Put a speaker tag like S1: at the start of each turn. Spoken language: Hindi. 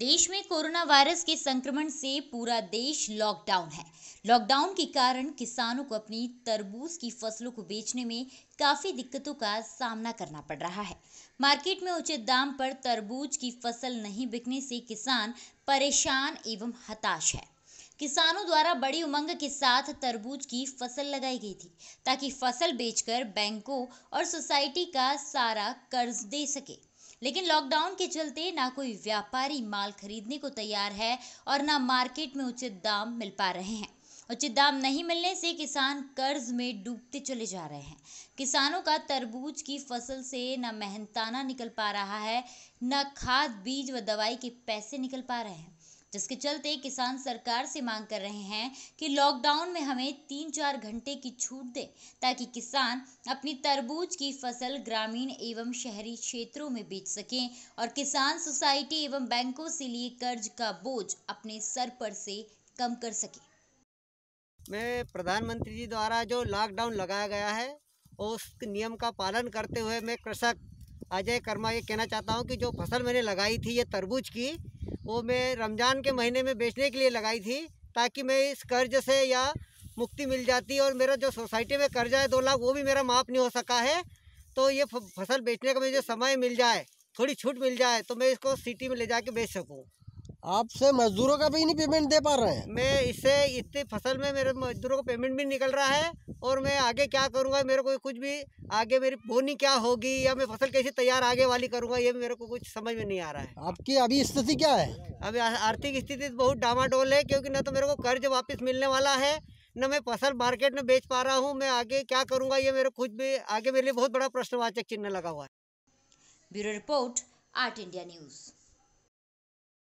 S1: देश में कोरोना वायरस के संक्रमण से पूरा देश लॉकडाउन है लॉकडाउन के कारण किसानों को अपनी तरबूज की फसलों को बेचने में काफी दिक्कतों का सामना करना पड़ रहा है मार्केट में उचित दाम पर तरबूज की फसल नहीं बिकने से किसान परेशान एवं हताश है किसानों द्वारा बड़ी उमंग के साथ तरबूज की फसल लगाई गई थी ताकि फसल बेचकर बैंकों और सोसाइटी का सारा कर्ज दे सके लेकिन लॉकडाउन के चलते ना कोई व्यापारी माल खरीदने को तैयार है और ना मार्केट में उचित दाम मिल पा रहे हैं उचित दाम नहीं मिलने से किसान कर्ज में डूबते चले जा रहे हैं किसानों का तरबूज की फसल से न मेहनताना निकल पा रहा है न खाद बीज व दवाई के पैसे निकल पा रहे हैं जिसके चलते किसान सरकार से मांग कर रहे हैं कि लॉकडाउन में हमें तीन चार घंटे की छूट दे ताकि किसान अपनी तरबूज की फसल ग्रामीण एवं शहरी क्षेत्रों में बेच सकें और किसान सोसाइटी एवं बैंकों से लिए कर्ज का बोझ अपने सर पर से कम कर सके
S2: मैं प्रधानमंत्री जी द्वारा जो लॉकडाउन लगाया गया है उस नियम का पालन करते हुए मैं कृषक अजय कर्मा ये कहना चाहता हूँ कि जो फसल मैंने लगाई थी ये तरबूज की वो मैं रमज़ान के महीने में बेचने के लिए लगाई थी ताकि मैं इस कर्ज से या मुक्ति मिल जाती और मेरा जो सोसाइटी में कर्जा है दो लाख वो भी मेरा माफ़ नहीं हो सका है तो ये फसल बेचने का मुझे समय मिल जाए थोड़ी छूट मिल जाए तो मैं इसको सिटी में ले जा बेच सकूँ आपसे मजदूरों का भी नहीं पेमेंट दे पा रहे हैं मैं इससे इतनी फसल में मेरे मजदूरों का पेमेंट भी निकल रहा है और मैं आगे क्या करूँगा मेरे को कुछ भी आगे मेरी बोनी क्या होगी या मैं फसल कैसे तैयार आगे वाली करूंगा ये मेरे को कुछ समझ में नहीं आ रहा है आपकी अभी स्थिति क्या है अभी आर्थिक स्थिति बहुत डामाडोल है क्योंकि न तो मेरे को कर्ज वापस मिलने वाला है न मैं फसल मार्केट में बेच पा रहा हूँ मैं आगे क्या करूँगा ये मेरे खुद भी आगे मेरे लिए बहुत बड़ा प्रश्नवाचक चिन्ह लगा हुआ है bureau report
S1: art India news